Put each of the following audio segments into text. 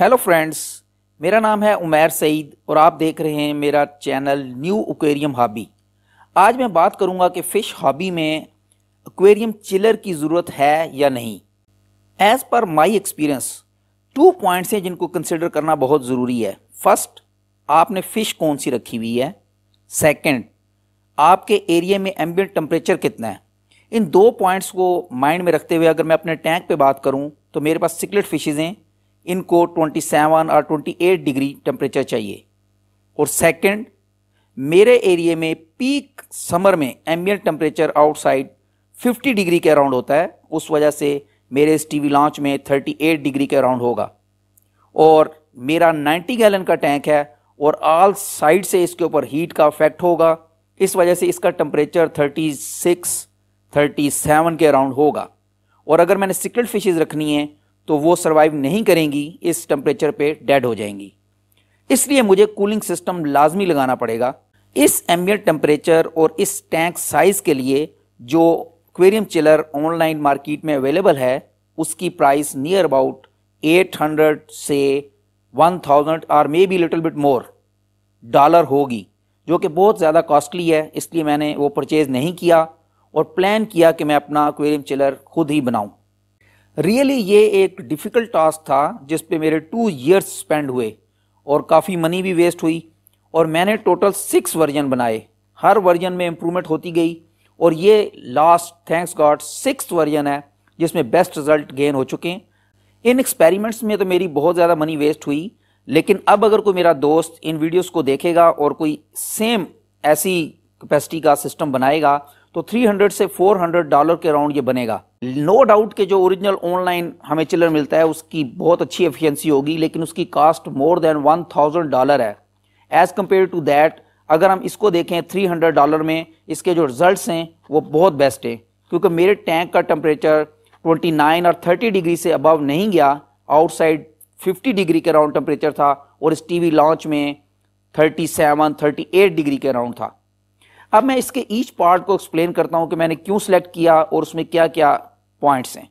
hello friends मेरा नाम है उमैर सईद और आप देख रहे हैं मेरा चैनल न्यू एक्वेरियम हॉबी आज मैं बात करूंगा कि फ़िश हॉबी में एक्वेरियम चिलर की ज़रूरत है या नहीं as per my experience two points हैं जिनको कंसिडर करना बहुत ज़रूरी है फर्स्ट आपने फ़िश कौन सी रखी हुई है सेकेंड आपके एरिया में एम्बियट टम्परेचर कितना है इन दो पॉइंट्स को माइंड में रखते हुए अगर मैं अपने टैंक पर बात करूँ तो मेरे पास सिकलेट फिशेज़ हैं इनको 27 और 28 डिग्री टेम्परेचर चाहिए और सेकंड मेरे एरिए में पीक समर में एम्बियट टेम्परेचर आउटसाइड 50 डिग्री के अराउंड होता है उस वजह से मेरे इस टीवी लॉन्च में 38 डिग्री के अराउंड होगा और मेरा 90 गैलन का टैंक है और आल साइड से इसके ऊपर हीट का इफेक्ट होगा इस वजह से इसका टेम्परेचर 36, 37 के अराउंड होगा और अगर मैंने सिक्रेट फिशेज रखनी है तो वो सर्वाइव नहीं करेंगी इस टेम्परेचर पे डेड हो जाएंगी इसलिए मुझे कूलिंग सिस्टम लाजमी लगाना पड़ेगा इस एम्बियट टेम्परेचर और इस टैंक साइज़ के लिए जो क्वेरियम चिलर ऑनलाइन मार्केट में अवेलेबल है उसकी प्राइस नियर अबाउट 800 से 1000 or may be little bit more dollar होगी जो कि बहुत ज़्यादा कॉस्टली है इसलिए मैंने वो परचेज़ नहीं किया और प्लान किया कि मैं अपना क्वेरियम चिलर खुद ही बनाऊँ रियली ये एक डिफ़िकल्ट टास्क था जिस पे मेरे टू इयर्स स्पेंड हुए और काफ़ी मनी भी वेस्ट हुई और मैंने टोटल सिक्स वर्जन बनाए हर वर्जन में इम्प्रूवमेंट होती गई और ये last thanks god six version है जिसमें बेस्ट रिजल्ट गेन हो चुके हैं इन एक्सपेरिमेंट्स में तो मेरी बहुत ज़्यादा मनी वेस्ट हुई लेकिन अब अगर कोई मेरा दोस्त इन वीडियोस को देखेगा और कोई सेम ऐसी कैपेसिटी का सिस्टम बनाएगा तो 300 से 400 डॉलर के अराउंड ये बनेगा नो डाउट के जो ओरिजिनल ऑनलाइन हमें चिलर मिलता है उसकी बहुत अच्छी एफिशिएंसी होगी लेकिन उसकी cost more than one thousand dollar है एज़ कम्पेयर टू दैट अगर हम इसको देखें थ्री हंड्रेड डॉलर में इसके जो रिजल्ट हैं वो बहुत बेस्ट हैं क्योंकि मेरे टैंक का टेम्परेचर ट्वेंटी नाइन और थर्टी डिग्री से अबव नहीं गया आउटसाइड फिफ्टी डिग्री के अराउंड टेम्परेचर था और इस टी लॉन्च में thirty seven thirty eight degree के अराउंड था अब मैं इसके ईच पार्ट को एक्सप्लेन करता हूँ कि मैंने क्यों सेलेक्ट किया और उसमें क्या क्या पॉइंट्स हैं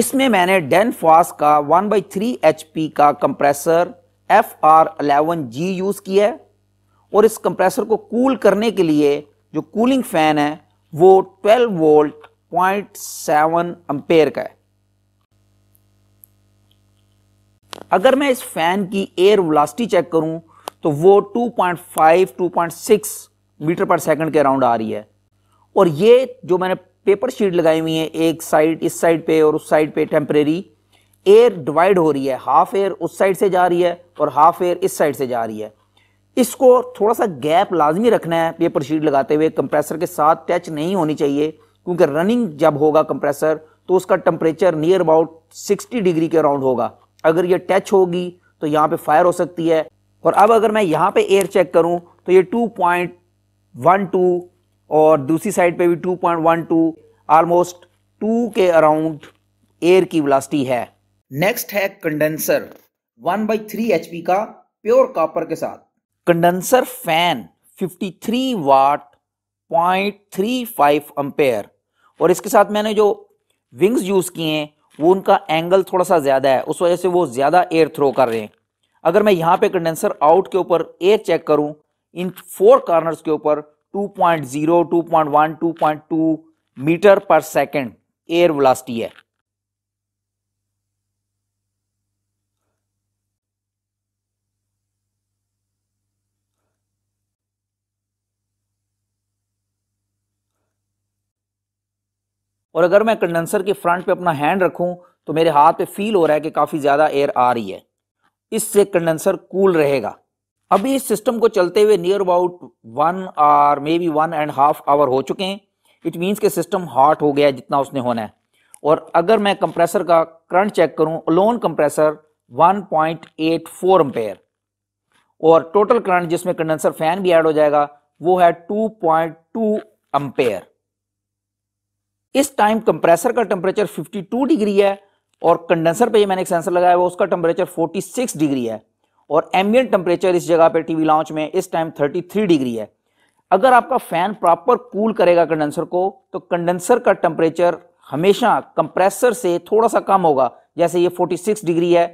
इसमें मैंने डेन फॉस का वन बाई थ्री एच का compressor F R eleven G use किया है और इस कंप्रेसर को कूल करने के लिए जो कूलिंग फैन है वो 12 वोल्ट पॉइंट सेवन एम्पेयर का है अगर मैं इस फैन की एयर वेलोसिटी चेक करूं तो वो 2.5 2.6 मीटर पर सेकंड के अराउंड आ रही है और ये जो मैंने पेपर शीट लगाई हुई है एक साइड इस साइड पे और उस साइड पे टेम्परेरी एयर डिवाइड हो रही है हाफ एयर उस साइड से जा रही है और हाफ एयर इस साइड से जा रही है इसको थोड़ा सा गैप लाजमी रखना है पेपर शीट लगाते हुए कंप्रेसर के साथ टच नहीं होनी चाहिए क्योंकि रनिंग जब होगा कंप्रेसर तो उसका टेम्परेचर नियर अबाउट 60 डिग्री के अराउंड होगा अगर ये टच होगी तो यहाँ पे फायर हो सकती है और अब अगर मैं यहाँ पे एयर चेक करूँ तो ये 2.12 और दूसरी साइड पे भी 2.12 पॉइंट ऑलमोस्ट टू के अराउंड एयर की वेलोसिटी है नेक्स्ट है कंडेंसर 1 बाई थ्री एच का प्योर कॉपर के साथ condenser fan 53 three watt 0.35 ampere और इसके साथ मैंने जो विंग्स यूज़ किए हैं वो उनका एंगल थोड़ा सा ज़्यादा है उस वजह से वो ज़्यादा एयर थ्रो कर रहे हैं अगर मैं यहाँ पे कंडेंसर आउट के ऊपर एयर चेक करूँ इन फोर कॉर्नर्स के ऊपर 2.0, 2.1, 2.2 मीटर पर सेकंड एयर वेलोसिटी है और अगर मैं कंडेंसर के फ्रंट पे अपना हैंड रखूं तो मेरे हाथ पे फील हो रहा है कि काफ़ी ज़्यादा एयर आ रही है इससे कंडेंसर कूल रहेगा अभी इस सिस्टम को चलते हुए near about one or may be one and half hour हो चुके हैं इट मीन्स के सिस्टम हॉट हो गया है जितना उसने होना है और अगर मैं कंप्रेसर का करंट चेक करूं लोन कंप्रेसर 1.84 पॉइंट और टोटल करंट जिसमें कंडेंसर फैन भी ऐड हो जाएगा वो है 2.2 पॉइंट इस टाइम कंप्रेसर का टेम्परेचर 52 डिग्री है और कंडेंसर पे मैंने एक सेंसर लगाया हुआ उसका टेम्परेचर 46 डिग्री है और एम्बियन टेम्परेचर इस जगह पे टीवी लॉन्च में इस टाइम 33 डिग्री है अगर आपका फैन प्रॉपर कूल करेगा कंडेंसर को तो कंडेंसर का टेम्परेचर हमेशा कंप्रेसर से थोड़ा सा कम होगा जैसे ये 46 डिग्री है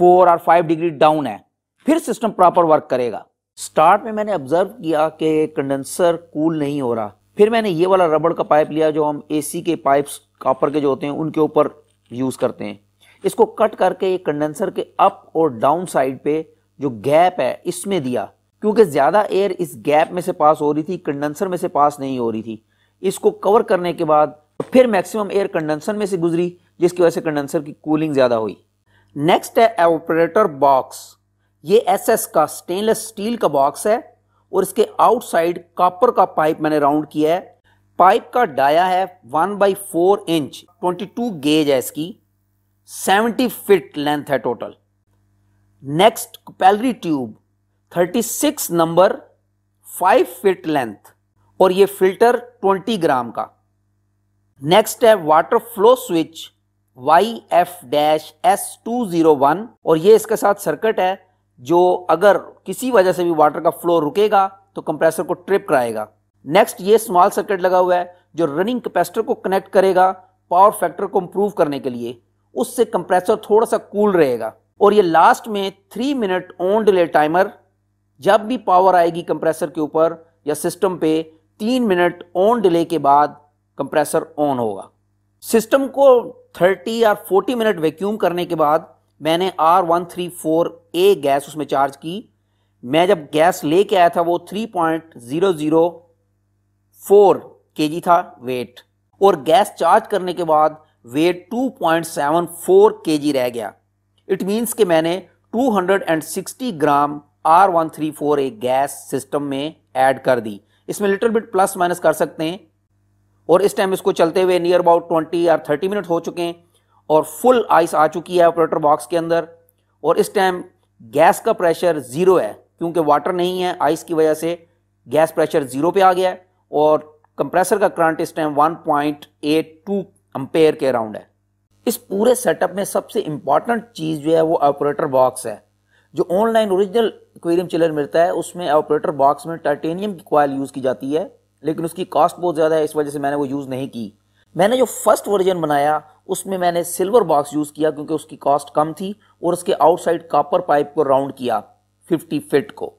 4 और 5 डिग्री डाउन है फिर सिस्टम प्रॉपर वर्क करेगा स्टार्ट में मैंने ऑब्जर्व किया कि कंडेंसर कूल नहीं हो रहा फिर मैंने ये वाला रबड़ का पाइप लिया जो हम एसी के पाइप्स कॉपर के जो होते हैं उनके ऊपर यूज़ करते हैं इसको कट करके एक कंडेंसर के अप और डाउन साइड पे जो गैप है इसमें दिया क्योंकि ज़्यादा एयर इस गैप में से पास हो रही थी कंडेंसर में से पास नहीं हो रही थी इसको कवर करने के बाद फिर मैक्सिमम एयर कंडेंसर में से गुजरी जिसकी वजह से कंडेंसर की कूलिंग ज़्यादा हुई नेक्स्ट है एवोपरेटर बॉक्स ये एसएस का स्टेनलेस स्टील का बॉक्स है और इसके आउटसाइड कॉपर का पाइप मैंने राउंड किया है पाइप का डाया है one by four inch twenty two gauge है इसकी सेवेंटी फिट लेंथ है total next capillary tube thirty six number five feet length और ये फिल्टर ट्वेंटी ग्राम का नेक्स्ट है water flow switch Y F dash S two zero one और ये इसके साथ सर्किट है जो अगर किसी वजह से भी वाटर का फ्लो रुकेगा तो कंप्रेसर को ट्रिप कराएगा नेक्स्ट ये स्मॉल सर्किट लगा हुआ है जो रनिंग कैपेसिटर को कनेक्ट करेगा पावर फैक्टर को इंप्रूव करने के लिए उससे कंप्रेसर थोड़ा सा कूल रहेगा और ये लास्ट में three minute on delay timer जब भी पावर आएगी कंप्रेसर के ऊपर या सिस्टम पे तीन मिनट ऑन डिले के बाद कंप्रेसर ऑन होगा सिस्टम को 30 या 40 मिनट वैक्यूम करने के बाद मैंने R one three four A gas उसमें चार्ज की मैं जब गैस लेके आया था वो 3.004 जी था वेट और गैस चार्ज करने के बाद वेट 2.74 पॉइंट रह गया इट मीन्स कि मैंने 260 gram R one three four A gas system में ऐड कर दी इसमें लिटिल बिट प्लस माइनस कर सकते हैं और इस टाइम इसको चलते हुए नियर अबाउट ट्वेंटी या थर्टी मिनट हो चुके हैं और फुल आइस आ चुकी है ऑपरेटर बॉक्स के अंदर और इस टाइम गैस का प्रेशर ज़ीरो है क्योंकि वाटर नहीं है आइस की वजह से गैस प्रेशर ज़ीरो पे आ गया है और कंप्रेसर का करंट इस टाइम 1.82 अम्पेयर के अराउंड है इस पूरे सेटअप में सबसे इम्पॉर्टेंट चीज़ जो है वो ऑपरेटर बॉक्स है जो ऑनलाइन ओरिजिनल क्वेरियम चिलर मिलता है उसमें ऑपरेटर बॉक्स में टाइटेनियम की क्वाइल यूज़ की जाती है लेकिन उसकी कॉस्ट बहुत ज़्यादा है इस वजह से मैंने वो यूज़ नहीं की मैंने जो फर्स्ट वर्जन बनाया उसमें मैंने सिल्वर बॉक्स यूज़ किया क्योंकि उसकी कॉस्ट कम थी और उसके आउटसाइड कॉपर पाइप को राउंड किया 50 फिट को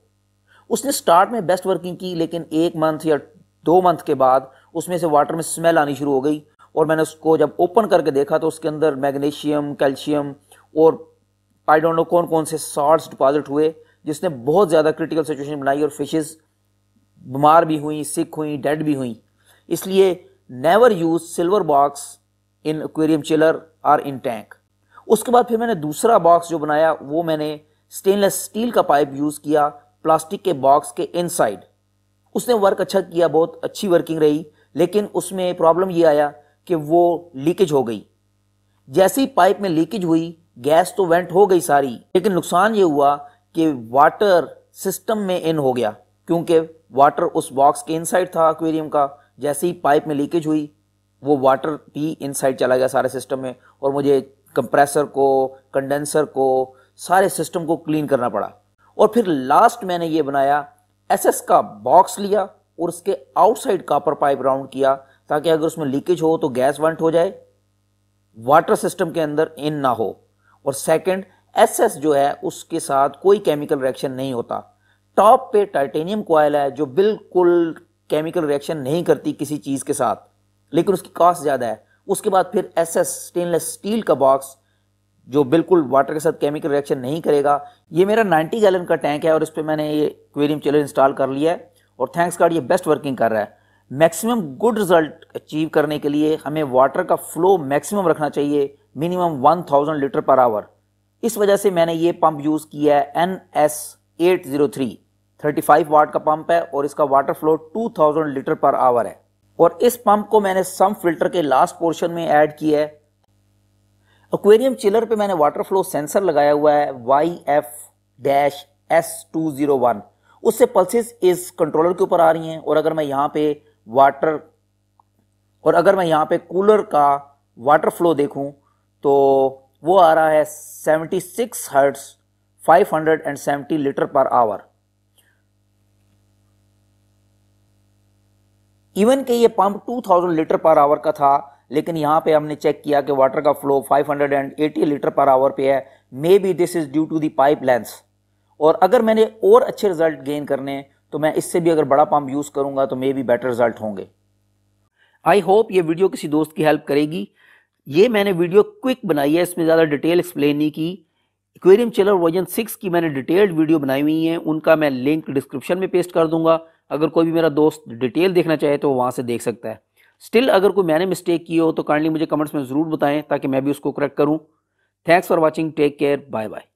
उसने स्टार्ट में बेस्ट वर्किंग की लेकिन एक मंथ या दो मंथ के बाद उसमें से वाटर में स्मेल आनी शुरू हो गई और मैंने उसको जब ओपन करके देखा तो उसके अंदर मैग्नीशियम कैल्शियम और आई डोंट नो कौन कौन से सॉल्ट्स डिपॉजिट हुए जिसने बहुत ज़्यादा क्रिटिकल सिचुएशन बनाई और फिशेस बीमार भी हुई सिक हुई डेड भी हुई इसलिए never use silver box in aquarium chiller or in tank उसके बाद फिर मैंने दूसरा बॉक्स जो बनाया वो मैंने स्टेनलेस स्टील का पाइप यूज़ किया प्लास्टिक के बॉक्स के इनसाइड उसने वर्क अच्छा किया बहुत अच्छी वर्किंग रही लेकिन उसमें प्रॉब्लम ये आया कि वो लीकेज हो गई जैसे ही पाइप में लीकेज हुई गैस तो वेंट हो गई सारी लेकिन नुकसान ये हुआ कि वाटर सिस्टम में इन हो गया क्योंकि वाटर उस बॉक्स के इनसाइड था एक्वेरियम का जैसे ही पाइप में लीकेज हुई वो वाटर भी इनसाइड चला गया सारे सिस्टम में और मुझे कंप्रेसर को कंडेंसर को सारे सिस्टम को क्लीन करना पड़ा और फिर लास्ट मैंने ये बनाया एसएस का बॉक्स लिया और उसके आउटसाइड कापर पाइप राउंड किया ताकि अगर उसमें लीकेज हो तो गैस वंट हो जाए वाटर सिस्टम के अंदर इन ना हो और सेकंड एसएस जो है उसके साथ कोई केमिकल रिएक्शन नहीं होता टॉप पे टाइटेनियम कोयल है जो बिल्कुल केमिकल रिएक्शन नहीं करती किसी चीज़ के साथ लेकिन उसकी कॉस्ट ज़्यादा है उसके बाद फिर एस एस स्टेनलेस स्टील का बॉक्स जो बिल्कुल वाटर के साथ केमिकल रिएक्शन नहीं करेगा ये मेरा 90 गैलन का टैंक है और इस पर मैंने ये क्वेरियम चिलर इंस्टॉल कर लिया है और थैंक्स कार्ड ये बेस्ट वर्किंग कर रहा है मैक्सिमम गुड रिजल्ट अचीव करने के लिए हमें वाटर का फ्लो मैक्सिमम रखना चाहिए मिनिमम 1000 लीटर पर आवर इस वजह से मैंने ये पंप यूज़ किया है N S eight zero three thirty five watt का पंप है और इसका water flow two litre per hour है और इस पंप को मैंने सम फिल्टर के लास्ट पोर्शन में ऐड किया है एक्वेरियम चिलर पे मैंने वाटर फ्लो सेंसर लगाया हुआ है Y F dash S two zero one उससे पल्सिस इस कंट्रोलर के ऊपर आ रही हैं और अगर मैं यहाँ पे वाटर और अगर मैं यहाँ पे कूलर का वाटर फ्लो देखूँ तो वो आ रहा है 76 six hertz five litre per hour even के ये पंप 2000 लीटर पर आवर का था लेकिन यहाँ पे हमने चेक किया कि वाटर का फ्लो 580 लीटर पर आवर पे है may be this is due to the pipe और अगर मैंने और अच्छे रिजल्ट गेन करने तो मैं इससे भी अगर बड़ा पम्प यूज़ करूँगा तो मे भी बेटर रिजल्ट होंगे आई होप ये वीडियो किसी दोस्त की हेल्प करेगी ये मैंने वीडियो क्विक बनाई है इसमें ज़्यादा डिटेल एक्सप्लेन नहीं की एक्वेरियम चिलर वर्जन सिक्स की मैंने डिटेल्ड वीडियो बनाई हुई है उनका मैं लिंक डिस्क्रिप्शन में पेस्ट कर दूंगा अगर कोई भी मेरा दोस्त डिटेल देखना चाहे तो वहाँ से देख सकता है स्टिल अगर कोई मैंने मिस्टेक की हो तो काइंडली मुझे कमेंट्स में ज़रूर बताएं ताकि मैं भी उसको करेक्ट करूँ thanks for watching take care bye bye